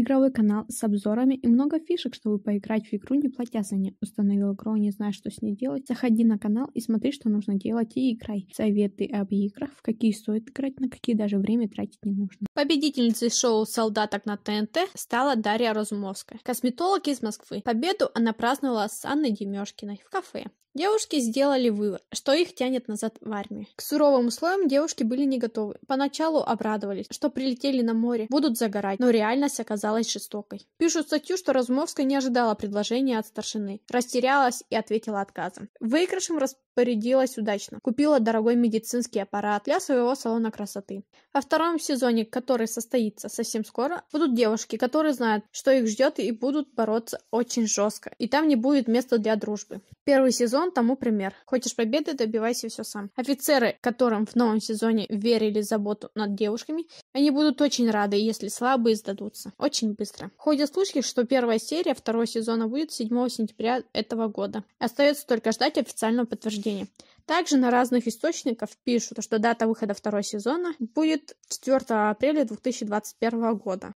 игровой канал с обзорами и много фишек, чтобы поиграть в игру, не платя за нее. Установил игру, не знаю, что с ней делать. Заходи на канал и смотри, что нужно делать и играй. Советы об играх, в какие стоит играть, на какие даже время тратить не нужно. Победительницей шоу «Солдаток» на ТНТ стала Дарья Разумовская, косметолог из Москвы. Победу она праздновала с Анной Демешкиной в кафе. Девушки сделали вывод, что их тянет назад в армию. К суровым условиям девушки были не готовы. Поначалу обрадовались, что прилетели на море, будут загорать, но реальность оказалась жестокой. Пишут статью, что Размовская не ожидала предложения от старшины, растерялась и ответила отказом. Выигрышем распорядилась удачно, купила дорогой медицинский аппарат для своего салона красоты. Во втором сезоне, который состоится совсем скоро, будут девушки, которые знают, что их ждет и будут бороться очень жестко, и там не будет места для дружбы. Первый сезон он тому пример. Хочешь победы, добивайся все сам. Офицеры, которым в новом сезоне верили заботу над девушками, они будут очень рады, если слабые сдадутся. Очень быстро. Ходят слухи, что первая серия второго сезона будет 7 сентября этого года. Остается только ждать официального подтверждения. Также на разных источниках пишут, что дата выхода второго сезона будет 4 апреля 2021 года.